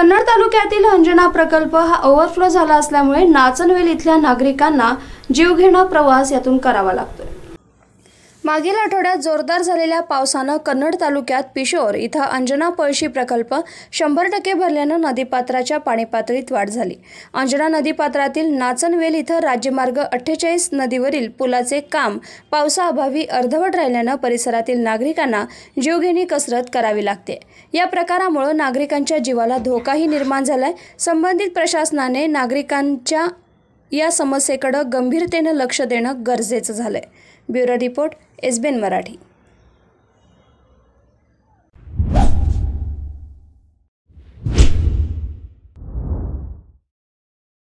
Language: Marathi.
कन्नड तालुक्यातील अंजना प्रकल्प हा ओव्हरफ्लो झाला असल्यामुळे नाचनवेल इथल्या नागरिकांना जीवघेणा प्रवास यातून करावा लागतोय मागील आठवड्यात जोरदार झालेल्या पावसानं कन्नड तालुक्यात पिशोर इथं अंजना पळशी प्रकल्प शंभर टक्के भरल्यानं नदीपात्राच्या पाणीपातळीत वाढ झाली अंजना नदीपात्रातील नाचनवेल इथं राज्यमार्ग अठ्ठेचाळीस नदीवरील पुलाचे काम पावसाअभावी अर्धवट राहिल्यानं परिसरातील नागरिकांना जीवघेणी कसरत करावी लागते या प्रकारामुळं नागरिकांच्या जीवाला धोकाही निर्माण झालाय संबंधित प्रशासनाने नागरिकांच्या या समस्येकडं गंभीरतेनं लक्ष देणं गरजेचं झालं आहे ब्युरो रिपोर्ट एसबीएन मराठी